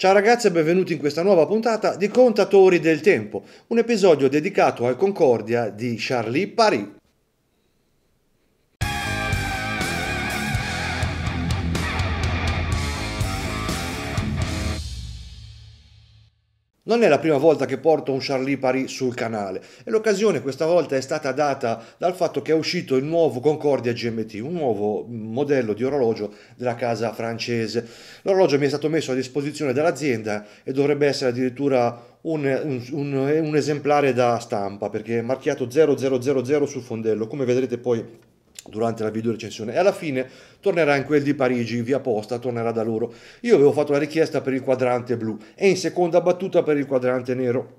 Ciao ragazzi e benvenuti in questa nuova puntata di Contatori del Tempo, un episodio dedicato al Concordia di Charlie Paris. Non è la prima volta che porto un Charlie Paris sul canale e l'occasione questa volta è stata data dal fatto che è uscito il nuovo Concordia GMT, un nuovo modello di orologio della casa francese. L'orologio mi è stato messo a disposizione dall'azienda e dovrebbe essere addirittura un, un, un esemplare da stampa perché è marchiato 0000 sul fondello, come vedrete poi durante la videorecensione e alla fine tornerà in quel di Parigi via posta, tornerà da loro. Io avevo fatto la richiesta per il quadrante blu e in seconda battuta per il quadrante nero.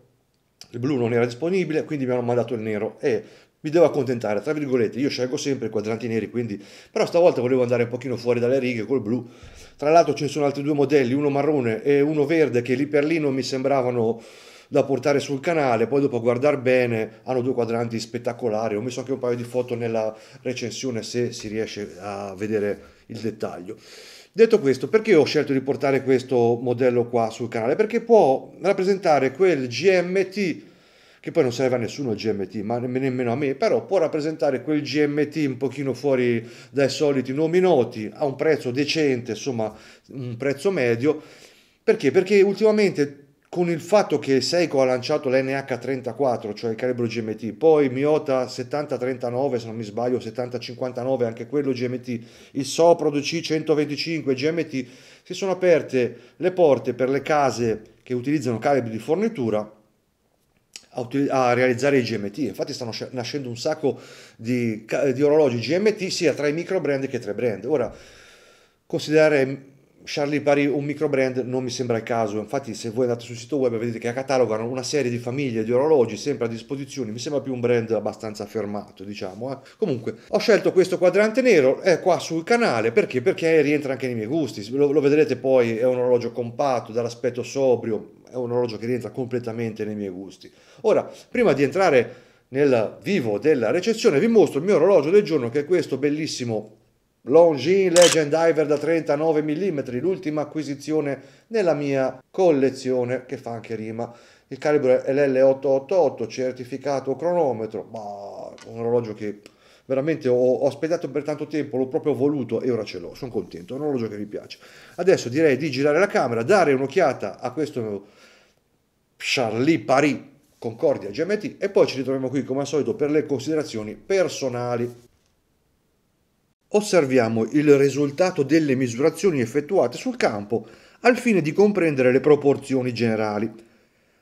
Il blu non era disponibile, quindi mi hanno mandato il nero e mi devo accontentare, tra virgolette, io scelgo sempre i quadranti neri, quindi però stavolta volevo andare un pochino fuori dalle righe col blu. Tra l'altro ci sono altri due modelli, uno marrone e uno verde che lì per lì non mi sembravano da portare sul canale, poi dopo guardar bene hanno due quadranti spettacolari, ho messo anche un paio di foto nella recensione se si riesce a vedere il dettaglio. Detto questo, perché ho scelto di portare questo modello qua sul canale? Perché può rappresentare quel GMT che poi non serve a nessuno il GMT, ma nemmeno a me, però può rappresentare quel GMT un pochino fuori dai soliti nomi noti, a un prezzo decente, insomma un prezzo medio, perché? Perché ultimamente con il fatto che Seiko ha lanciato l'NH34, cioè il calibro GMT, poi Miota 7039, se non mi sbaglio, 7059, anche quello GMT, il Soprod C125 GMT, si sono aperte le porte per le case che utilizzano calibri di fornitura a, realizzare i GMT. Infatti stanno nascendo un sacco di, di orologi GMT sia tra i micro brand che tra i brand. Ora, considerare Charlie Paris, un micro brand, non mi sembra il caso. Infatti, se voi andate sul sito web vedete che catalogano una serie di famiglie di orologi sempre a disposizione. Mi sembra più un brand abbastanza fermato, diciamo. Eh. Comunque, ho scelto questo quadrante nero, è qua sul canale perché? Perché rientra anche nei miei gusti. Lo, lo vedrete poi, è un orologio compatto, dall'aspetto sobrio, è un orologio che rientra completamente nei miei gusti. Ora, prima di entrare nel vivo della recensione, vi mostro il mio orologio del giorno che è questo bellissimo Longines Legend Diver da 39 mm, l'ultima acquisizione nella mia collezione che fa anche rima. Il calibro è l'L888, certificato cronometro, ma un orologio che veramente ho, ho, aspettato per tanto tempo, l'ho proprio voluto e ora ce l'ho, sono contento, è un orologio che mi piace. Adesso direi di girare la camera, dare un'occhiata a questo Charlie Paris Concordia GMT e poi ci ritroviamo qui come al solito per le considerazioni personali osserviamo il risultato delle misurazioni effettuate sul campo al fine di comprendere le proporzioni generali.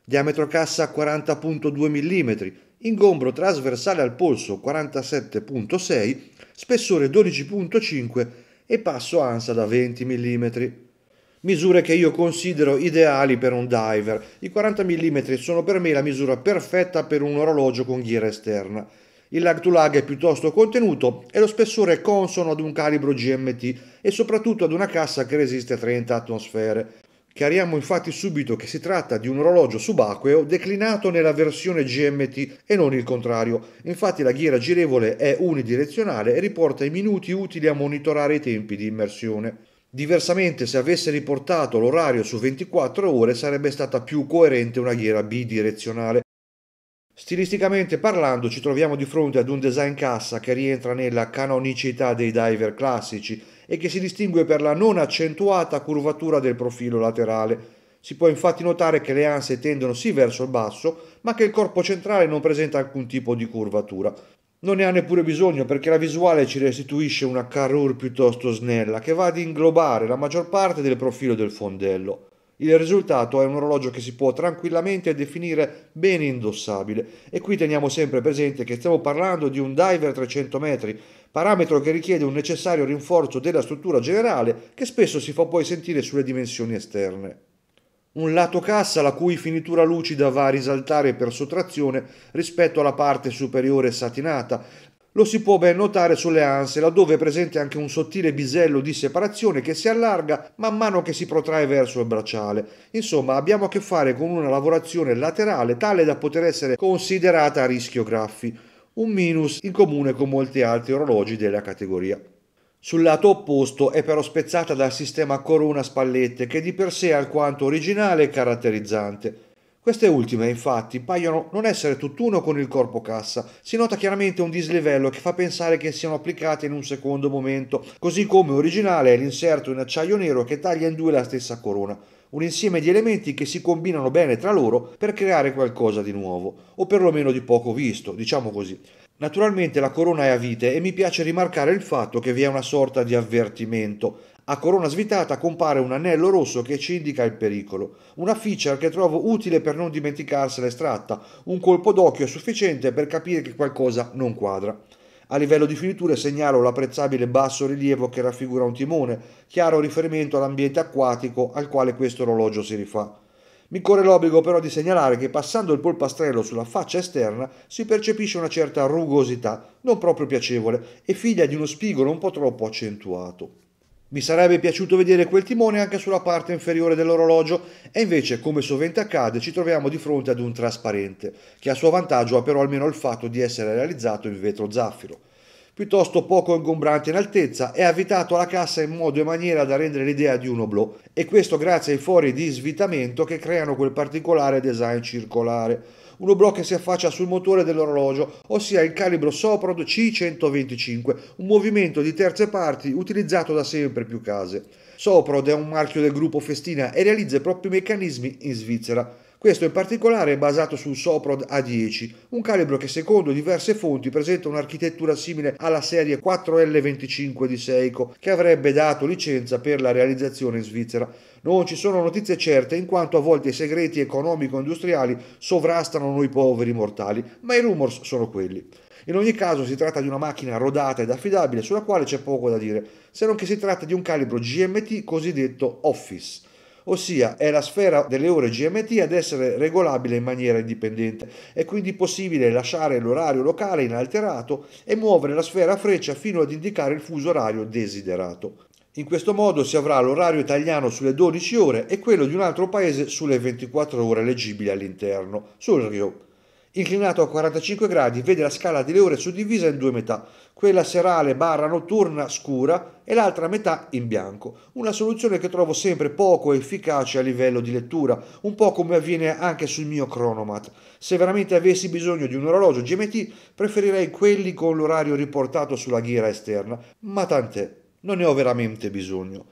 Diametro cassa 40.2 mm, ingombro trasversale al polso 47.6, spessore 12.5 e passo ansa da 20 mm. Misure che io considero ideali per un diver. I 40 mm sono per me la misura perfetta per un orologio con ghiera esterna. Il lag to lag è piuttosto contenuto e lo spessore è consono ad un calibro GMT e soprattutto ad una cassa che resiste a 30 atmosfere. Chiariamo infatti subito che si tratta di un orologio subacqueo declinato nella versione GMT e non il contrario. Infatti la ghiera girevole è unidirezionale e riporta i minuti utili a monitorare i tempi di immersione. Diversamente, se avesse riportato l'orario su 24 ore, sarebbe stata più coerente una ghiera bidirezionale, Stilisticamente parlando ci troviamo di fronte ad un design cassa che rientra nella canonicità dei diver classici e che si distingue per la non accentuata curvatura del profilo laterale. Si può infatti notare che le anse tendono sì verso il basso, ma che il corpo centrale non presenta alcun tipo di curvatura. Non ne ha neppure bisogno perché la visuale ci restituisce una carrure piuttosto snella che va ad inglobare la maggior parte del profilo del fondello. Il risultato è un orologio che si può tranquillamente definire ben indossabile e qui teniamo sempre presente che stiamo parlando di un diver 300 metri, parametro che richiede un necessario rinforzo della struttura generale che spesso si fa poi sentire sulle dimensioni esterne. Un lato cassa la cui finitura lucida va a risaltare per sottrazione rispetto alla parte superiore satinata, lo si può ben notare sulle anse, laddove è presente anche un sottile bisello di separazione che si allarga man mano che si protrae verso il bracciale. Insomma, abbiamo a che fare con una lavorazione laterale tale da poter essere considerata a rischio graffi, un minus in comune con molti altri orologi della categoria. Sul lato opposto è però spezzata dal sistema corona spallette che di per sé è alquanto originale e caratterizzante. Queste ultime, infatti, paiono non essere tutt'uno con il corpo cassa. Si nota chiaramente un dislivello che fa pensare che siano applicate in un secondo momento, così come originale è l'inserto in acciaio nero che taglia in due la stessa corona. Un insieme di elementi che si combinano bene tra loro per creare qualcosa di nuovo, o perlomeno di poco visto, diciamo così. Naturalmente la corona è a vite e mi piace rimarcare il fatto che vi è una sorta di avvertimento, a corona svitata compare un anello rosso che ci indica il pericolo, una feature che trovo utile per non dimenticarsela estratta, un colpo d'occhio è sufficiente per capire che qualcosa non quadra. A livello di finiture segnalo l'apprezzabile basso rilievo che raffigura un timone, chiaro riferimento all'ambiente acquatico al quale questo orologio si rifà. Mi corre l'obbligo però di segnalare che passando il polpastrello sulla faccia esterna si percepisce una certa rugosità, non proprio piacevole, e figlia di uno spigolo un po' troppo accentuato. Mi sarebbe piaciuto vedere quel timone anche sulla parte inferiore dell'orologio e invece, come sovente accade, ci troviamo di fronte ad un trasparente, che a suo vantaggio ha però almeno il fatto di essere realizzato in vetro zaffiro. Piuttosto poco ingombrante in altezza, è avvitato alla cassa in modo e maniera da rendere l'idea di un oblò, e questo grazie ai fori di svitamento che creano quel particolare design circolare un oblò che si affaccia sul motore dell'orologio, ossia il calibro Soprod C125, un movimento di terze parti utilizzato da sempre più case. Soprod è un marchio del gruppo Festina e realizza i propri meccanismi in Svizzera. Questo in particolare è basato sul Soprod A10, un calibro che secondo diverse fonti presenta un'architettura simile alla serie 4L25 di Seiko, che avrebbe dato licenza per la realizzazione in Svizzera. Non ci sono notizie certe in quanto a volte i segreti economico-industriali sovrastano noi poveri mortali, ma i rumors sono quelli. In ogni caso si tratta di una macchina rodata ed affidabile sulla quale c'è poco da dire, se non che si tratta di un calibro GMT cosiddetto office ossia è la sfera delle ore GMT ad essere regolabile in maniera indipendente. È quindi possibile lasciare l'orario locale inalterato e muovere la sfera a freccia fino ad indicare il fuso orario desiderato. In questo modo si avrà l'orario italiano sulle 12 ore e quello di un altro paese sulle 24 ore leggibili all'interno, sul Rio Inclinato a 45 gradi, vede la scala delle ore suddivisa in due metà, quella serale barra notturna scura e l'altra metà in bianco. Una soluzione che trovo sempre poco efficace a livello di lettura, un po' come avviene anche sul mio cronomat. Se veramente avessi bisogno di un orologio GMT, preferirei quelli con l'orario riportato sulla ghiera esterna, ma tant'è, non ne ho veramente bisogno.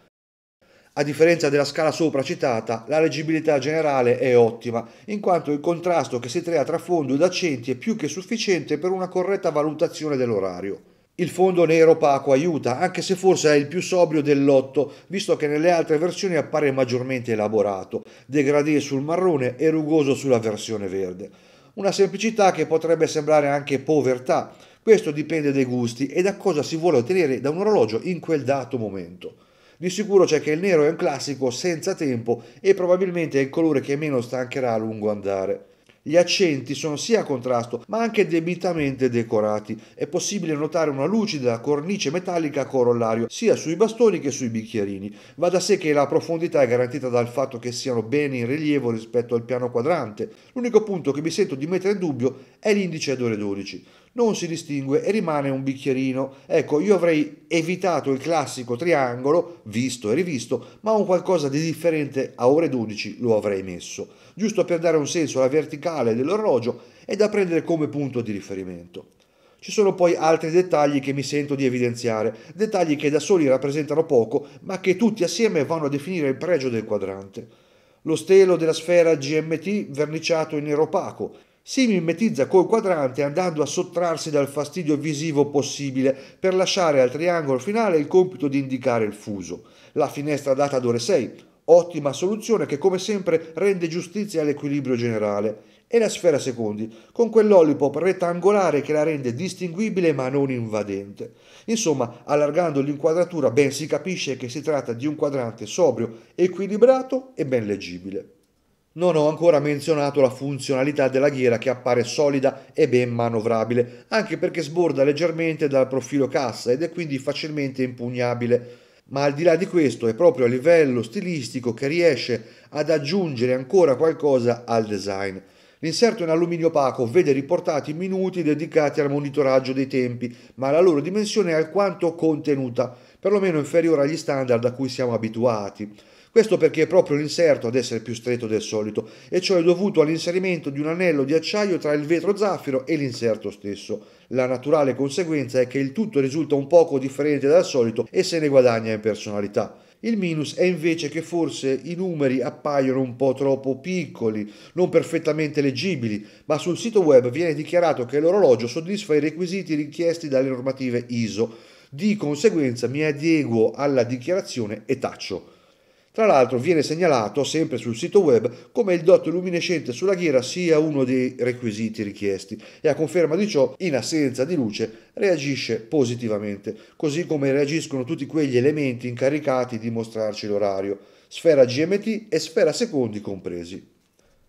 A differenza della scala sopra citata, la leggibilità generale è ottima, in quanto il contrasto che si crea tra fondo ed accenti è più che sufficiente per una corretta valutazione dell'orario. Il fondo nero opaco aiuta, anche se forse è il più sobrio del lotto, visto che nelle altre versioni appare maggiormente elaborato, degradé sul marrone e rugoso sulla versione verde. Una semplicità che potrebbe sembrare anche povertà, questo dipende dai gusti e da cosa si vuole ottenere da un orologio in quel dato momento. Di sicuro c'è che il nero è un classico senza tempo e probabilmente è il colore che meno stancherà a lungo andare. Gli accenti sono sia a contrasto ma anche debitamente decorati. È possibile notare una lucida cornice metallica a corollario sia sui bastoni che sui bicchierini. Va da sé che la profondità è garantita dal fatto che siano bene in rilievo rispetto al piano quadrante. L'unico punto che mi sento di mettere in dubbio è l'indice ad ore 12 non si distingue e rimane un bicchierino. Ecco, io avrei evitato il classico triangolo, visto e rivisto, ma un qualcosa di differente a ore 12 lo avrei messo, giusto per dare un senso alla verticale dell'orologio e da prendere come punto di riferimento. Ci sono poi altri dettagli che mi sento di evidenziare, dettagli che da soli rappresentano poco, ma che tutti assieme vanno a definire il pregio del quadrante. Lo stelo della sfera GMT verniciato in nero opaco, si mimetizza col quadrante andando a sottrarsi dal fastidio visivo possibile per lasciare al triangolo finale il compito di indicare il fuso. La finestra data ad ore 6, ottima soluzione che come sempre rende giustizia all'equilibrio generale. E la sfera secondi, con quell'ollipop rettangolare che la rende distinguibile ma non invadente. Insomma, allargando l'inquadratura ben si capisce che si tratta di un quadrante sobrio, equilibrato e ben leggibile. Non ho ancora menzionato la funzionalità della ghiera che appare solida e ben manovrabile, anche perché sborda leggermente dal profilo cassa ed è quindi facilmente impugnabile. Ma al di là di questo è proprio a livello stilistico che riesce ad aggiungere ancora qualcosa al design. L'inserto in alluminio opaco vede riportati i minuti dedicati al monitoraggio dei tempi, ma la loro dimensione è alquanto contenuta, perlomeno inferiore agli standard a cui siamo abituati. Questo perché è proprio l'inserto ad essere più stretto del solito, e ciò è dovuto all'inserimento di un anello di acciaio tra il vetro zaffiro e l'inserto stesso. La naturale conseguenza è che il tutto risulta un poco differente dal solito e se ne guadagna in personalità. Il minus è invece che forse i numeri appaiono un po' troppo piccoli, non perfettamente leggibili, ma sul sito web viene dichiarato che l'orologio soddisfa i requisiti richiesti dalle normative ISO. Di conseguenza mi adeguo alla dichiarazione e taccio. Tra l'altro viene segnalato, sempre sul sito web, come il dot luminescente sulla ghiera sia uno dei requisiti richiesti e a conferma di ciò, in assenza di luce, reagisce positivamente, così come reagiscono tutti quegli elementi incaricati di mostrarci l'orario, sfera GMT e sfera secondi compresi.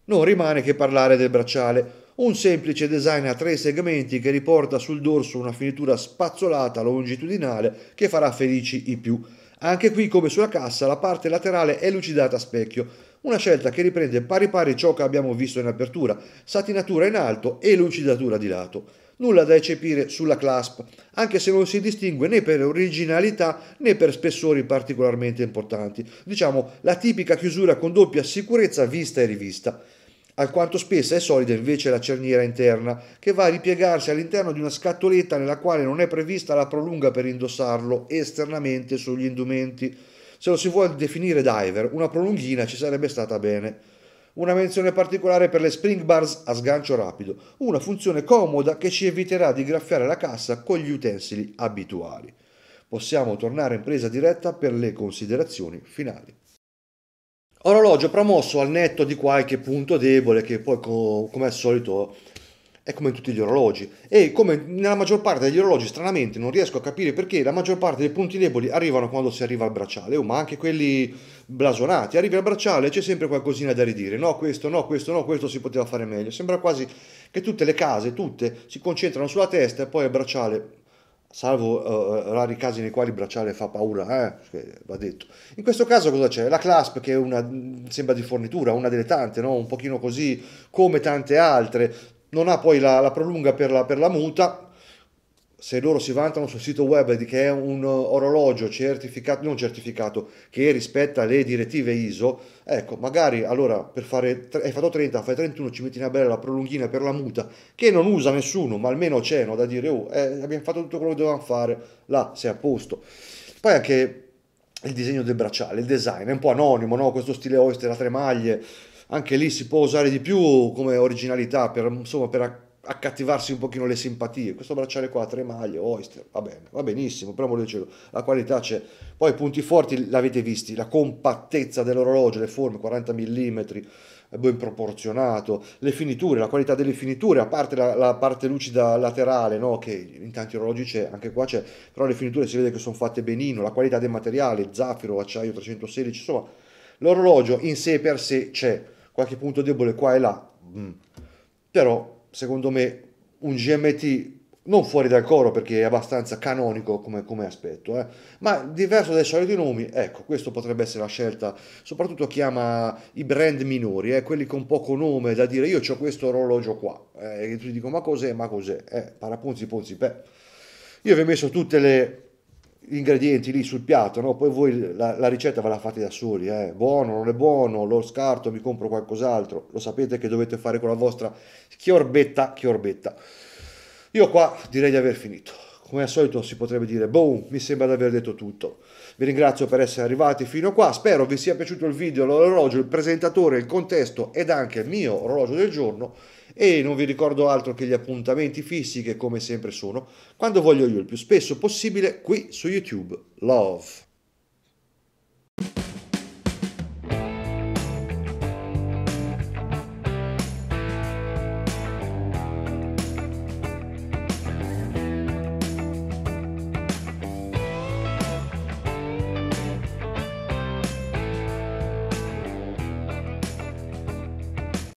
Non rimane che parlare del bracciale, un semplice design a tre segmenti che riporta sul dorso una finitura spazzolata longitudinale che farà felici i più. Anche qui, come sulla cassa, la parte laterale è lucidata a specchio, una scelta che riprende pari pari ciò che abbiamo visto in apertura, satinatura in alto e lucidatura di lato. Nulla da eccepire sulla clasp, anche se non si distingue né per originalità né per spessori particolarmente importanti. Diciamo la tipica chiusura con doppia sicurezza vista e rivista. Alquanto spessa e solida invece la cerniera interna, che va a ripiegarsi all'interno di una scatoletta nella quale non è prevista la prolunga per indossarlo esternamente sugli indumenti. Se lo si vuole definire diver, una prolunghina ci sarebbe stata bene. Una menzione particolare per le spring bars a sgancio rapido, una funzione comoda che ci eviterà di graffiare la cassa con gli utensili abituali. Possiamo tornare in presa diretta per le considerazioni finali. Orologio promosso al netto di qualche punto debole che poi come al solito è come in tutti gli orologi e come nella maggior parte degli orologi stranamente non riesco a capire perché la maggior parte dei punti deboli arrivano quando si arriva al bracciale oh, ma anche quelli blasonati arrivi al bracciale c'è sempre qualcosina da ridire no questo no questo no questo si poteva fare meglio sembra quasi che tutte le case tutte si concentrano sulla testa e poi al bracciale salvo uh, rari casi nei quali il bracciale fa paura, eh? va detto. In questo caso cosa c'è? La clasp che è una, mm, sembra di fornitura, una delle tante, no? un pochino così come tante altre, non ha poi la, la prolunga per la, per la muta, se loro si vantano sul sito web di che è un uh, orologio certificato, non certificato, che rispetta le direttive ISO, ecco, magari allora per fare, hai fatto 30, fai 31, ci metti una bella prolunghina per la muta, che non usa nessuno, ma almeno c'è, no, da dire, oh, eh, abbiamo fatto tutto quello che dovevamo fare, là, sei a posto. Poi anche il disegno del bracciale, il design, è un po' anonimo, no? questo stile oyster a tre maglie, anche lì si può usare di più come originalità, per, insomma, per accattivarsi un pochino le simpatie. Questo bracciale qua, tre maglie, Oyster, va bene, va benissimo, però voglio dirlo, la qualità c'è. Poi punti forti l'avete visti, la compattezza dell'orologio, le forme 40 mm, eh, ben proporzionato, le finiture, la qualità delle finiture, a parte la, la parte lucida laterale, no? che in tanti orologi c'è, anche qua c'è, però le finiture si vede che sono fatte benino, la qualità dei materiali, zaffiro, acciaio 316, insomma, l'orologio in sé per sé c'è, qualche punto debole qua e là, mm. però secondo me, un GMT non fuori dal coro perché è abbastanza canonico come, come aspetto, eh? ma diverso dai soliti nomi, ecco, questo potrebbe essere la scelta, soprattutto chi ama i brand minori, eh? quelli con poco nome, da dire io ho questo orologio qua, eh? e tu ti dico ma cos'è, ma cos'è, eh, paraponzi ponzi, beh, io vi ho messo tutte le, gli ingredienti lì sul piatto, no? poi voi la, la, ricetta ve la fate da soli, eh? buono, non è buono, lo scarto, mi compro qualcos'altro, lo sapete che dovete fare con la vostra chiorbetta, chiorbetta. Io qua direi di aver finito, come al solito si potrebbe dire, boom, mi sembra di aver detto tutto. Vi ringrazio per essere arrivati fino a qua, spero vi sia piaciuto il video, l'orologio, il presentatore, il contesto ed anche il mio orologio del giorno e non vi ricordo altro che gli appuntamenti fissi che come sempre sono quando voglio io il più spesso possibile qui su YouTube. Love.